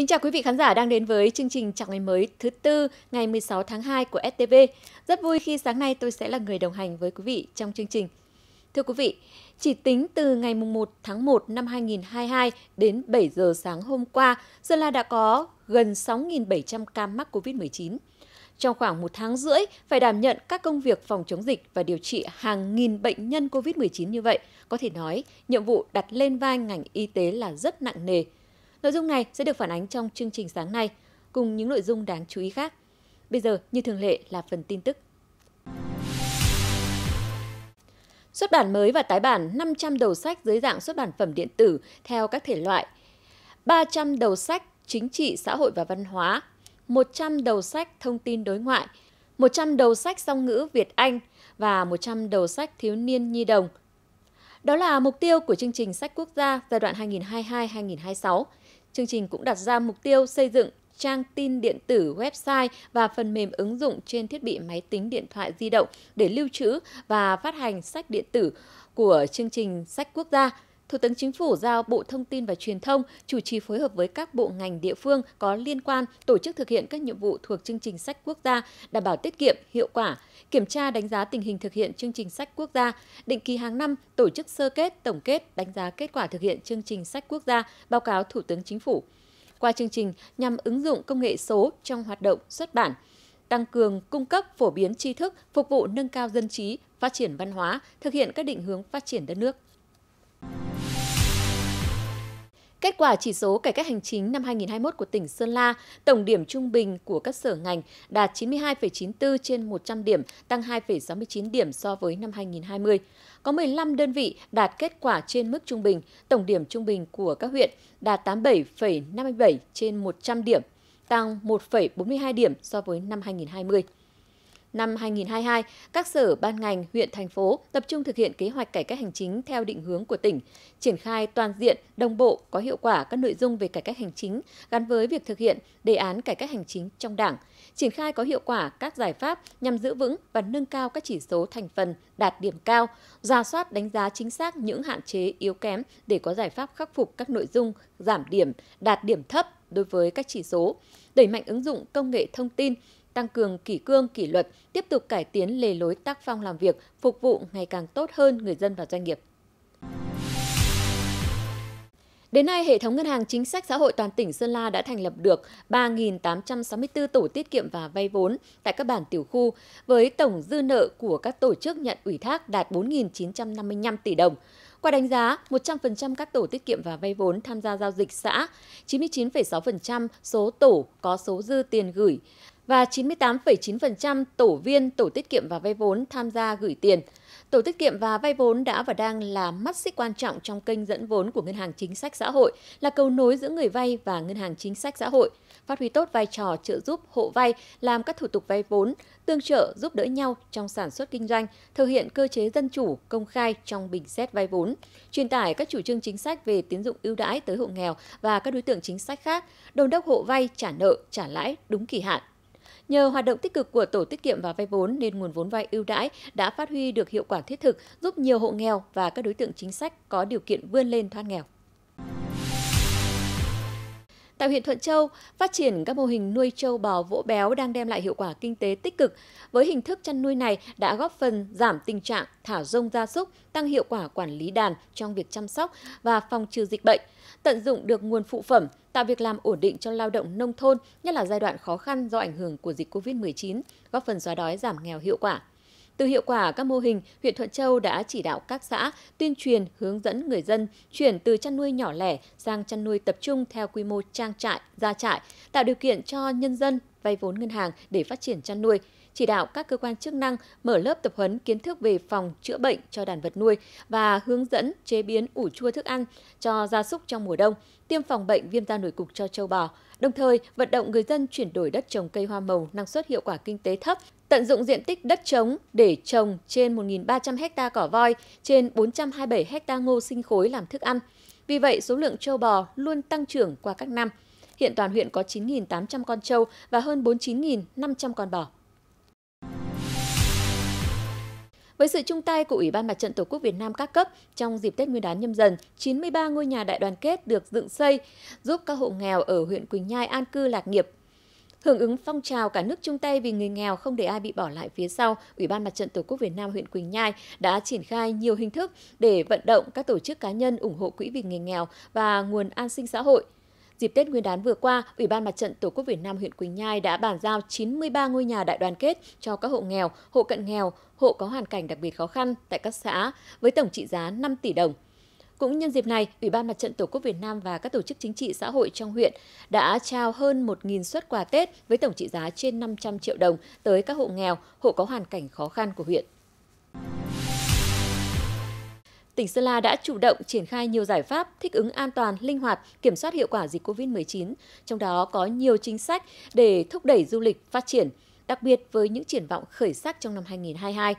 Kính chào quý vị khán giả đang đến với chương trình Chào ngày mới thứ tư ngày 16 tháng 2 của STV. Rất vui khi sáng nay tôi sẽ là người đồng hành với quý vị trong chương trình. Thưa quý vị, chỉ tính từ ngày 1 tháng 1 năm 2022 đến 7 giờ sáng hôm qua, Sơn La đã có gần 6.700 ca mắc COVID-19. Trong khoảng một tháng rưỡi, phải đảm nhận các công việc phòng chống dịch và điều trị hàng nghìn bệnh nhân COVID-19 như vậy. Có thể nói, nhiệm vụ đặt lên vai ngành y tế là rất nặng nề – Nội dung này sẽ được phản ánh trong chương trình sáng nay cùng những nội dung đáng chú ý khác. Bây giờ, như thường lệ là phần tin tức. Xuất bản mới và tái bản 500 đầu sách dưới dạng xuất bản phẩm điện tử theo các thể loại, 300 đầu sách chính trị, xã hội và văn hóa, 100 đầu sách thông tin đối ngoại, 100 đầu sách song ngữ Việt Anh và 100 đầu sách thiếu niên nhi đồng. Đó là mục tiêu của chương trình sách quốc gia giai đoạn 2022-2026 Chương trình cũng đặt ra mục tiêu xây dựng trang tin điện tử, website và phần mềm ứng dụng trên thiết bị máy tính điện thoại di động để lưu trữ và phát hành sách điện tử của chương trình sách quốc gia Thủ tướng Chính phủ giao Bộ Thông tin và Truyền thông chủ trì phối hợp với các bộ ngành địa phương có liên quan tổ chức thực hiện các nhiệm vụ thuộc chương trình sách quốc gia, đảm bảo tiết kiệm, hiệu quả, kiểm tra đánh giá tình hình thực hiện chương trình sách quốc gia, định kỳ hàng năm tổ chức sơ kết, tổng kết, đánh giá kết quả thực hiện chương trình sách quốc gia, báo cáo Thủ tướng Chính phủ. Qua chương trình nhằm ứng dụng công nghệ số trong hoạt động xuất bản, tăng cường cung cấp phổ biến tri thức, phục vụ nâng cao dân trí, phát triển văn hóa, thực hiện các định hướng phát triển đất nước. Kết quả chỉ số cải cách hành chính năm 2021 của tỉnh Sơn La, tổng điểm trung bình của các sở ngành đạt 92,94 trên 100 điểm, tăng 2,69 điểm so với năm 2020. Có 15 đơn vị đạt kết quả trên mức trung bình, tổng điểm trung bình của các huyện đạt 87,57 trên 100 điểm, tăng 1,42 điểm so với năm 2020 năm 2022, các sở, ban ngành, huyện, thành phố tập trung thực hiện kế hoạch cải cách hành chính theo định hướng của tỉnh, triển khai toàn diện, đồng bộ, có hiệu quả các nội dung về cải cách hành chính gắn với việc thực hiện đề án cải cách hành chính trong Đảng, triển khai có hiệu quả các giải pháp nhằm giữ vững và nâng cao các chỉ số thành phần đạt điểm cao, ra soát đánh giá chính xác những hạn chế yếu kém để có giải pháp khắc phục các nội dung giảm điểm, đạt điểm thấp đối với các chỉ số, đẩy mạnh ứng dụng công nghệ thông tin, tăng cường kỷ cương kỷ luật, tiếp tục cải tiến lề lối tác phong làm việc, phục vụ ngày càng tốt hơn người dân và doanh nghiệp. Đến nay, hệ thống ngân hàng chính sách xã hội toàn tỉnh Sơn La đã thành lập được 3.864 tổ tiết kiệm và vay vốn tại các bản tiểu khu, với tổng dư nợ của các tổ chức nhận ủy thác đạt 4.955 tỷ đồng. Qua đánh giá, 100% các tổ tiết kiệm và vay vốn tham gia giao dịch xã, 99,6% số tổ có số dư tiền gửi, và 98,9% tổ viên tổ tiết kiệm và vay vốn tham gia gửi tiền. Tổ tiết kiệm và vay vốn đã và đang là mắt xích quan trọng trong kênh dẫn vốn của Ngân hàng Chính sách Xã hội, là cầu nối giữa người vay và Ngân hàng Chính sách Xã hội, phát huy tốt vai trò trợ giúp hộ vay làm các thủ tục vay vốn, tương trợ giúp đỡ nhau trong sản xuất kinh doanh, thực hiện cơ chế dân chủ, công khai trong bình xét vay vốn, truyền tải các chủ trương chính sách về tín dụng ưu đãi tới hộ nghèo và các đối tượng chính sách khác, đồn đốc hộ vay trả nợ, trả lãi đúng kỳ hạn. Nhờ hoạt động tích cực của Tổ tiết kiệm và vay vốn nên nguồn vốn vay ưu đãi đã phát huy được hiệu quả thiết thực, giúp nhiều hộ nghèo và các đối tượng chính sách có điều kiện vươn lên thoát nghèo. Tại huyện Thuận Châu, phát triển các mô hình nuôi trâu bò vỗ béo đang đem lại hiệu quả kinh tế tích cực. Với hình thức chăn nuôi này đã góp phần giảm tình trạng thả rông gia súc, tăng hiệu quả quản lý đàn trong việc chăm sóc và phòng trừ dịch bệnh, tận dụng được nguồn phụ phẩm, tạo việc làm ổn định cho lao động nông thôn, nhất là giai đoạn khó khăn do ảnh hưởng của dịch COVID-19, góp phần xóa đói giảm nghèo hiệu quả. Từ hiệu quả các mô hình, huyện Thuận Châu đã chỉ đạo các xã tuyên truyền hướng dẫn người dân chuyển từ chăn nuôi nhỏ lẻ sang chăn nuôi tập trung theo quy mô trang trại, gia trại, tạo điều kiện cho nhân dân vay vốn ngân hàng để phát triển chăn nuôi chỉ đạo các cơ quan chức năng mở lớp tập huấn kiến thức về phòng chữa bệnh cho đàn vật nuôi và hướng dẫn chế biến ủ chua thức ăn cho gia súc trong mùa đông, tiêm phòng bệnh viêm da nổi cục cho châu bò, đồng thời vận động người dân chuyển đổi đất trồng cây hoa màu năng suất hiệu quả kinh tế thấp tận dụng diện tích đất trống để trồng trên 1.300 hecta cỏ voi, trên 427 hecta ngô sinh khối làm thức ăn. Vì vậy, số lượng trâu bò luôn tăng trưởng qua các năm. Hiện toàn huyện có 9.800 con trâu và hơn 49.500 con bò. Với sự chung tay của Ủy ban Mặt trận Tổ quốc Việt Nam các cấp, trong dịp Tết Nguyên đán nhâm dần, 93 ngôi nhà đại đoàn kết được dựng xây, giúp các hộ nghèo ở huyện Quỳnh Nhai an cư lạc nghiệp, Hưởng ứng phong trào cả nước chung tay vì người nghèo không để ai bị bỏ lại phía sau, Ủy ban Mặt trận Tổ quốc Việt Nam huyện Quỳnh Nhai đã triển khai nhiều hình thức để vận động các tổ chức cá nhân ủng hộ quỹ vì người nghèo và nguồn an sinh xã hội. Dịp Tết Nguyên đán vừa qua, Ủy ban Mặt trận Tổ quốc Việt Nam huyện Quỳnh Nhai đã bàn giao 93 ngôi nhà đại đoàn kết cho các hộ nghèo, hộ cận nghèo, hộ có hoàn cảnh đặc biệt khó khăn tại các xã với tổng trị giá 5 tỷ đồng. Cũng nhân dịp này, Ủy ban Mặt trận Tổ quốc Việt Nam và các tổ chức chính trị xã hội trong huyện đã trao hơn 1.000 suất quà Tết với tổng trị giá trên 500 triệu đồng tới các hộ nghèo, hộ có hoàn cảnh khó khăn của huyện tỉnh Sơn La đã chủ động triển khai nhiều giải pháp thích ứng an toàn, linh hoạt, kiểm soát hiệu quả dịch COVID-19, trong đó có nhiều chính sách để thúc đẩy du lịch phát triển, đặc biệt với những triển vọng khởi sắc trong năm 2022.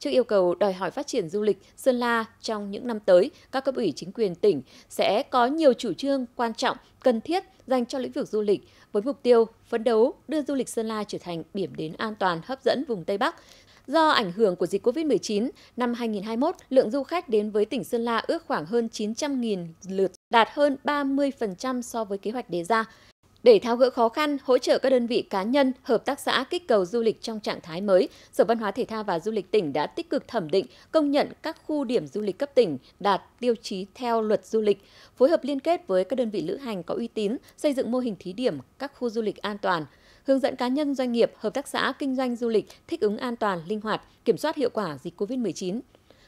Trước yêu cầu đòi hỏi phát triển du lịch, Sơn La trong những năm tới, các cấp ủy chính quyền tỉnh sẽ có nhiều chủ trương quan trọng, cần thiết dành cho lĩnh vực du lịch với mục tiêu phấn đấu đưa du lịch Sơn La trở thành điểm đến an toàn, hấp dẫn vùng Tây Bắc. Do ảnh hưởng của dịch COVID-19, năm 2021, lượng du khách đến với tỉnh Sơn La ước khoảng hơn 900.000 lượt, đạt hơn 30% so với kế hoạch đề ra. Để tháo gỡ khó khăn, hỗ trợ các đơn vị cá nhân, hợp tác xã kích cầu du lịch trong trạng thái mới, Sở Văn hóa Thể thao và Du lịch tỉnh đã tích cực thẩm định, công nhận các khu điểm du lịch cấp tỉnh đạt tiêu chí theo luật du lịch, phối hợp liên kết với các đơn vị lữ hành có uy tín, xây dựng mô hình thí điểm các khu du lịch an toàn, hướng dẫn cá nhân doanh nghiệp, hợp tác xã kinh doanh du lịch thích ứng an toàn, linh hoạt, kiểm soát hiệu quả dịch COVID-19.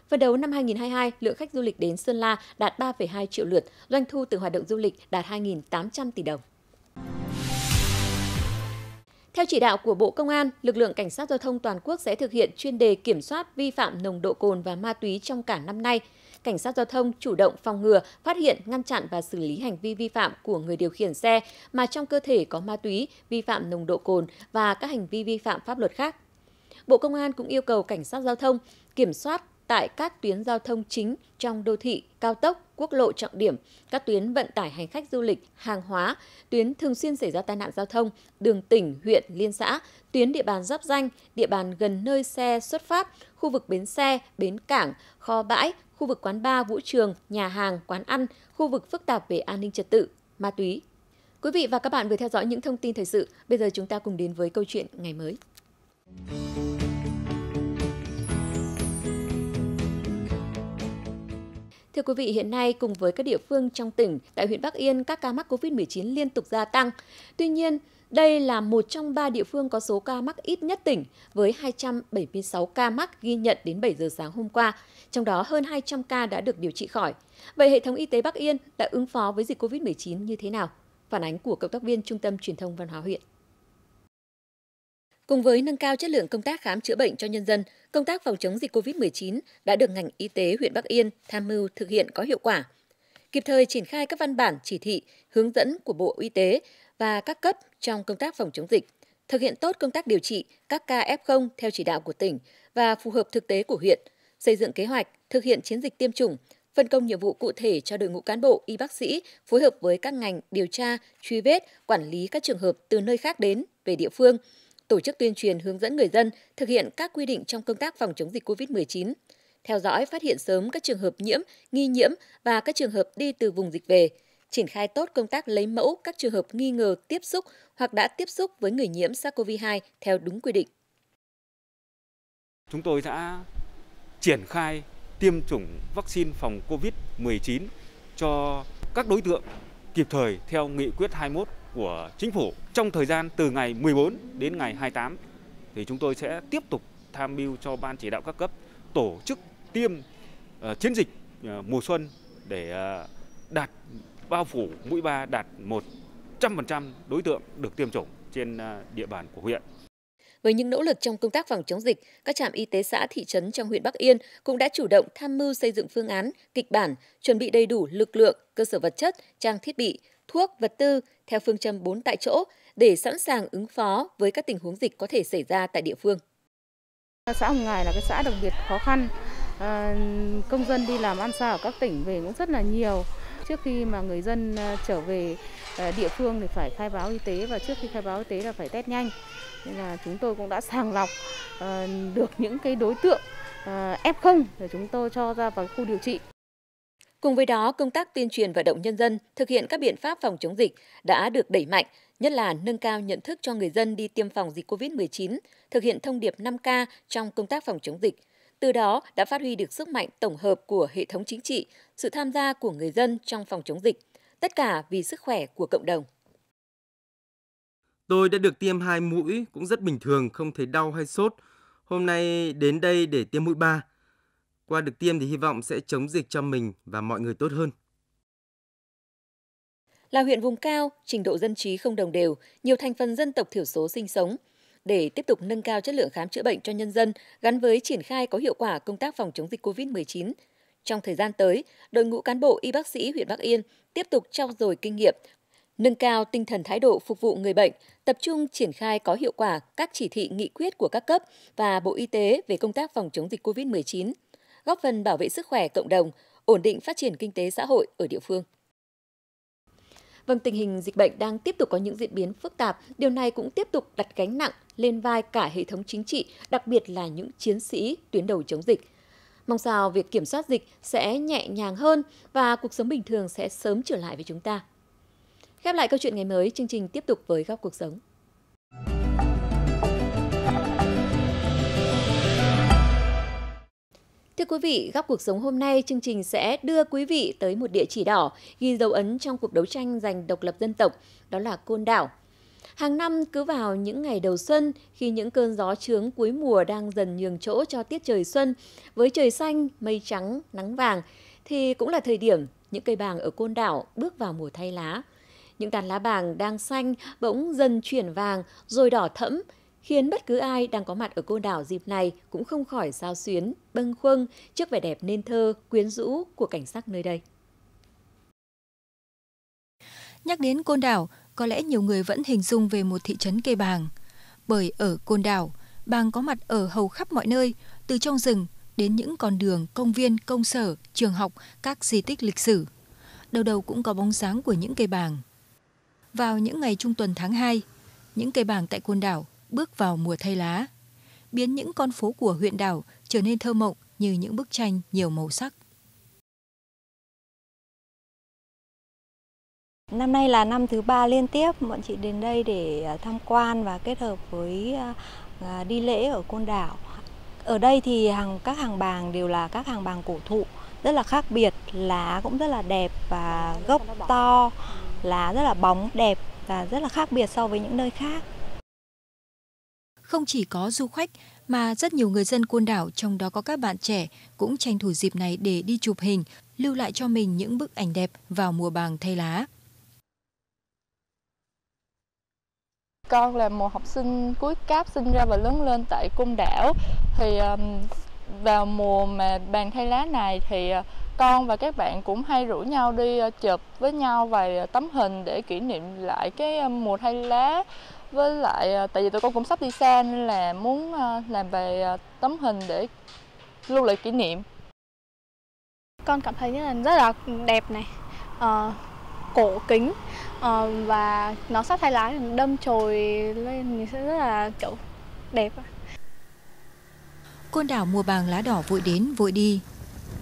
Phần đầu năm 2022, lượng khách du lịch đến Sơn La đạt 3,2 triệu lượt, doanh thu từ hoạt động du lịch đạt 2.800 tỷ đồng. Theo chỉ đạo của Bộ Công an, lực lượng cảnh sát giao thông toàn quốc sẽ thực hiện chuyên đề kiểm soát vi phạm nồng độ cồn và ma túy trong cả năm nay. Cảnh sát giao thông chủ động phòng ngừa, phát hiện, ngăn chặn và xử lý hành vi vi phạm của người điều khiển xe mà trong cơ thể có ma túy, vi phạm nồng độ cồn và các hành vi vi phạm pháp luật khác. Bộ Công an cũng yêu cầu cảnh sát giao thông kiểm soát tại các tuyến giao thông chính trong đô thị, cao tốc, quốc lộ trọng điểm, các tuyến vận tải hành khách du lịch, hàng hóa, tuyến thường xuyên xảy ra tai nạn giao thông, đường tỉnh, huyện, liên xã, tuyến địa bàn giáp danh, địa bàn gần nơi xe xuất phát, khu vực bến xe, bến cảng, kho bãi, khu vực quán bar, vũ trường, nhà hàng, quán ăn, khu vực phức tạp về an ninh trật tự, ma túy. Quý vị và các bạn vừa theo dõi những thông tin thời sự, bây giờ chúng ta cùng đến với câu chuyện ngày mới. Thưa quý vị, hiện nay cùng với các địa phương trong tỉnh, tại huyện Bắc Yên các ca mắc COVID-19 liên tục gia tăng. Tuy nhiên, đây là một trong ba địa phương có số ca mắc ít nhất tỉnh với 276 ca mắc ghi nhận đến 7 giờ sáng hôm qua, trong đó hơn 200 ca đã được điều trị khỏi. Vậy hệ thống y tế Bắc Yên đã ứng phó với dịch COVID-19 như thế nào? Phản ánh của cộng tác viên Trung tâm Truyền thông Văn hóa huyện. Cùng với nâng cao chất lượng công tác khám chữa bệnh cho nhân dân, công tác phòng chống dịch COVID-19 đã được ngành y tế huyện Bắc Yên tham mưu thực hiện có hiệu quả. Kịp thời triển khai các văn bản, chỉ thị, hướng dẫn của Bộ Y tế và các cấp trong công tác phòng chống dịch, thực hiện tốt công tác điều trị các ca F0 theo chỉ đạo của tỉnh và phù hợp thực tế của huyện, xây dựng kế hoạch thực hiện chiến dịch tiêm chủng, phân công nhiệm vụ cụ thể cho đội ngũ cán bộ y bác sĩ phối hợp với các ngành điều tra, truy vết, quản lý các trường hợp từ nơi khác đến về địa phương, tổ chức tuyên truyền hướng dẫn người dân thực hiện các quy định trong công tác phòng chống dịch COVID-19, theo dõi phát hiện sớm các trường hợp nhiễm, nghi nhiễm và các trường hợp đi từ vùng dịch về, triển khai tốt công tác lấy mẫu các trường hợp nghi ngờ tiếp xúc hoặc đã tiếp xúc với người nhiễm SARS-CoV-2 theo đúng quy định. Chúng tôi đã triển khai tiêm chủng vaccine phòng COVID-19 cho các đối tượng kịp thời theo nghị quyết 21 của chính phủ trong thời gian từ ngày 14 đến ngày 28 thì chúng tôi sẽ tiếp tục tham mưu cho ban chỉ đạo các cấp tổ chức tiêm uh, chiến dịch uh, mùa xuân để uh, đạt bao phủ mũi 3 đạt 100% đối tượng được tiêm chủng trên địa bàn của huyện. Với những nỗ lực trong công tác phòng chống dịch, các trạm y tế xã thị trấn trong huyện Bắc Yên cũng đã chủ động tham mưu xây dựng phương án, kịch bản, chuẩn bị đầy đủ lực lượng, cơ sở vật chất, trang thiết bị, thuốc, vật tư theo phương châm 4 tại chỗ để sẵn sàng ứng phó với các tình huống dịch có thể xảy ra tại địa phương. Xã Hồng Ngài là cái xã đặc biệt khó khăn. À, công dân đi làm ăn xa ở các tỉnh về cũng rất là nhiều. Trước khi mà người dân ờ, trở về ờ, địa phương thì phải khai báo y tế và trước khi khai báo y tế là phải test nhanh. Nên là chúng tôi cũng đã sàng lọc được những cái đối tượng F0 để chúng tôi cho ra vào khu điều trị. Cùng với đó, công tác tuyên truyền vận động nhân dân thực hiện các biện pháp phòng chống dịch đã được đẩy mạnh, nhất là nâng cao nhận thức cho người dân đi tiêm phòng dịch COVID-19, thực hiện thông điệp 5K trong công tác phòng chống dịch. Từ đó đã phát huy được sức mạnh tổng hợp của hệ thống chính trị, sự tham gia của người dân trong phòng chống dịch, tất cả vì sức khỏe của cộng đồng. Tôi đã được tiêm hai mũi cũng rất bình thường, không thấy đau hay sốt. Hôm nay đến đây để tiêm mũi 3. Qua được tiêm thì hy vọng sẽ chống dịch cho mình và mọi người tốt hơn. Là huyện vùng cao, trình độ dân trí không đồng đều, nhiều thành phần dân tộc thiểu số sinh sống. Để tiếp tục nâng cao chất lượng khám chữa bệnh cho nhân dân gắn với triển khai có hiệu quả công tác phòng chống dịch COVID-19, trong thời gian tới, đội ngũ cán bộ y bác sĩ huyện Bắc Yên tiếp tục trao dồi kinh nghiệm, nâng cao tinh thần thái độ phục vụ người bệnh, tập trung triển khai có hiệu quả các chỉ thị nghị quyết của các cấp và Bộ Y tế về công tác phòng chống dịch COVID-19 góp phần bảo vệ sức khỏe cộng đồng, ổn định phát triển kinh tế xã hội ở địa phương. Vâng, tình hình dịch bệnh đang tiếp tục có những diễn biến phức tạp. Điều này cũng tiếp tục đặt gánh nặng lên vai cả hệ thống chính trị, đặc biệt là những chiến sĩ tuyến đầu chống dịch. Mong sao việc kiểm soát dịch sẽ nhẹ nhàng hơn và cuộc sống bình thường sẽ sớm trở lại với chúng ta. Khép lại câu chuyện ngày mới, chương trình tiếp tục với góc cuộc sống. Thưa quý vị, góc cuộc sống hôm nay chương trình sẽ đưa quý vị tới một địa chỉ đỏ ghi dấu ấn trong cuộc đấu tranh giành độc lập dân tộc, đó là Côn Đảo. Hàng năm cứ vào những ngày đầu xuân khi những cơn gió trướng cuối mùa đang dần nhường chỗ cho tiết trời xuân với trời xanh, mây trắng, nắng vàng thì cũng là thời điểm những cây bàng ở Côn Đảo bước vào mùa thay lá. Những tàn lá bàng đang xanh bỗng dần chuyển vàng rồi đỏ thẫm khiến bất cứ ai đang có mặt ở côn đảo dịp này cũng không khỏi sao xuyến, bâng khuâng trước vẻ đẹp nên thơ, quyến rũ của cảnh sắc nơi đây. Nhắc đến côn đảo, có lẽ nhiều người vẫn hình dung về một thị trấn cây bàng. Bởi ở côn đảo, bàng có mặt ở hầu khắp mọi nơi, từ trong rừng đến những con đường, công viên, công sở, trường học, các di tích lịch sử. Đầu đầu cũng có bóng dáng của những cây bàng. Vào những ngày trung tuần tháng 2, những cây bàng tại côn đảo bước vào mùa thay lá, biến những con phố của huyện đảo trở nên thơ mộng như những bức tranh nhiều màu sắc. Năm nay là năm thứ ba liên tiếp bọn chị đến đây để à, tham quan và kết hợp với à, à, đi lễ ở Côn Đảo. Ở đây thì hàng các hàng bàng đều là các hàng bàng cổ thụ rất là khác biệt, lá cũng rất là đẹp và gốc to, lá rất là bóng đẹp và rất là khác biệt so với những nơi khác. Không chỉ có du khách mà rất nhiều người dân Côn Đảo, trong đó có các bạn trẻ, cũng tranh thủ dịp này để đi chụp hình, lưu lại cho mình những bức ảnh đẹp vào mùa bàng thay lá. Con là một học sinh cuối cấp sinh ra và lớn lên tại Côn Đảo. Thì vào mùa mà bàn thay lá này thì ờ, con và các bạn cũng hay rủ nhau đi ờ, chụp với nhau vài tấm hình để kỷ niệm lại cái mùa thay lá với lại à, tại vì tụi con cũng sắp đi xa nên là muốn à, làm về à, tấm hình để lưu lại kỷ niệm con cảm thấy như là rất là đẹp này uh, cổ kính uh, và nó sắp thay lái đâm chồi lên thì sẽ rất là kiểu đẹp côn đảo mùa bàng lá đỏ vội đến vội đi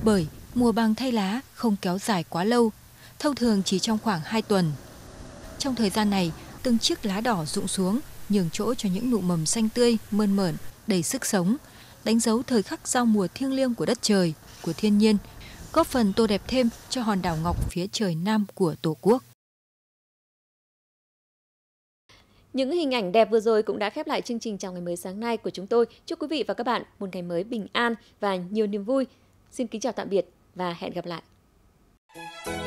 bởi mùa bàng thay lá không kéo dài quá lâu thông thường chỉ trong khoảng 2 tuần trong thời gian này từng chiếc lá đỏ rụng xuống, nhường chỗ cho những nụ mầm xanh tươi, mơn mởn, đầy sức sống, đánh dấu thời khắc giao mùa thiêng liêng của đất trời, của thiên nhiên, góp phần tô đẹp thêm cho hòn đảo ngọc phía trời nam của Tổ quốc. Những hình ảnh đẹp vừa rồi cũng đã khép lại chương trình chào ngày mới sáng nay của chúng tôi. Chúc quý vị và các bạn một ngày mới bình an và nhiều niềm vui. Xin kính chào tạm biệt và hẹn gặp lại.